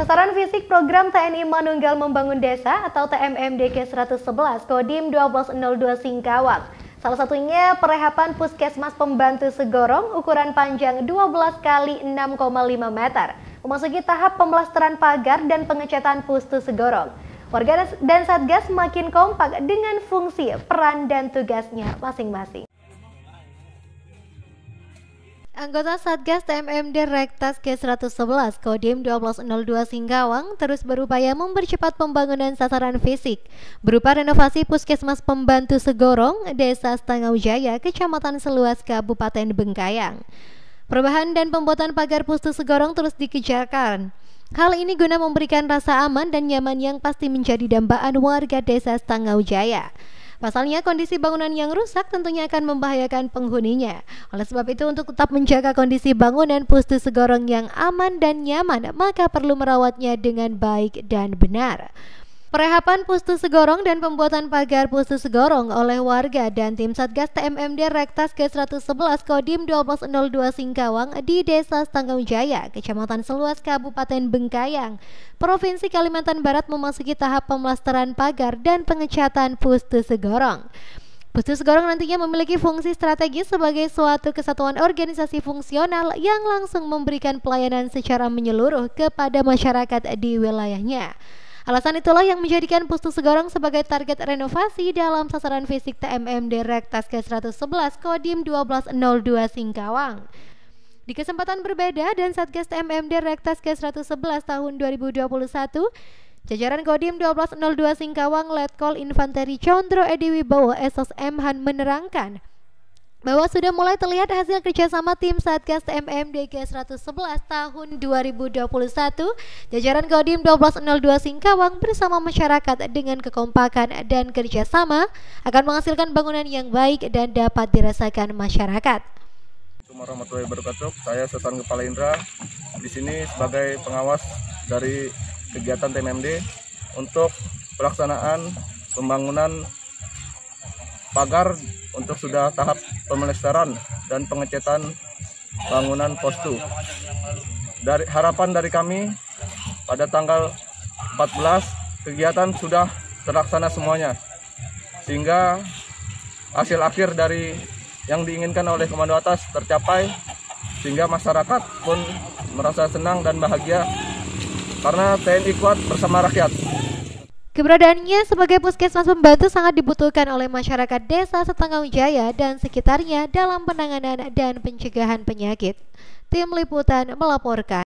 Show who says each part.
Speaker 1: Sasaran fisik program TNI Manunggal Membangun Desa atau TMMDK 111 Kodim 1202 Singkawang. Salah satunya perehapan puskesmas pembantu Segorong ukuran panjang 12 x 6,5 meter. Memasuki tahap pemelasteran pagar dan pengecatan pustu Segorong. Warga dan Satgas makin kompak dengan fungsi, peran, dan tugasnya masing-masing. Anggota Satgas TMMD Rektas G111 Kodim 1202 Singgawang terus berupaya mempercepat pembangunan sasaran fisik berupa renovasi Puskesmas Pembantu Segorong, Desa Setangau Jaya, Kecamatan Seluas, Kabupaten Bengkayang. Perubahan dan pembuatan pagar Pustu Segorong terus dikejarkan. Hal ini guna memberikan rasa aman dan nyaman yang pasti menjadi dambaan warga Desa Setangau Jaya. Pasalnya kondisi bangunan yang rusak tentunya akan membahayakan penghuninya. Oleh sebab itu untuk tetap menjaga kondisi bangunan Pustu Segorong yang aman dan nyaman, maka perlu merawatnya dengan baik dan benar. Perehapan Pustu Segorong dan pembuatan pagar Pustu Segorong oleh warga dan tim Satgas TMMD Rektas ke-111 Kodim 1202 Singkawang di Desa Stanggung Jaya, Kecamatan Seluas, Kabupaten Bengkayang. Provinsi Kalimantan Barat memasuki tahap pemelastaran pagar dan pengecatan Pustu Segorong. Pustu Segorong nantinya memiliki fungsi strategis sebagai suatu kesatuan organisasi fungsional yang langsung memberikan pelayanan secara menyeluruh kepada masyarakat di wilayahnya. Alasan itulah yang menjadikan Pustu Segorong sebagai target renovasi dalam sasaran fisik TMM Direktas ke 111 Kodim 1202 Singkawang. Di kesempatan berbeda dan Satgas TMM Direktas ke 111 tahun 2021, Jajaran Kodim 1202 Singkawang Letkol Infanteri Chondro Edi Wibowo Esos Han menerangkan, bahwa sudah mulai terlihat hasil kerjasama tim Satgas TMM DG 111 tahun 2021 jajaran Kodim 1202 Singkawang bersama masyarakat dengan kekompakan dan kerjasama akan menghasilkan bangunan yang baik dan dapat dirasakan masyarakat.
Speaker 2: Assalamualaikum warahmatullahi wabarakatuh. Saya Setan Kepala Indra di sini sebagai pengawas dari kegiatan TMMD untuk pelaksanaan pembangunan pagar untuk sudah tahap pemelestaran dan pengecetan bangunan postu. Dari harapan dari kami pada tanggal 14 kegiatan sudah terlaksana semuanya sehingga hasil akhir dari yang diinginkan oleh komando atas tercapai sehingga masyarakat pun merasa senang dan bahagia karena TNI kuat bersama rakyat.
Speaker 1: Keberadaannya sebagai puskesmas pembantu sangat dibutuhkan oleh masyarakat desa setengah Jaya dan sekitarnya dalam penanganan dan pencegahan penyakit. Tim Liputan melaporkan.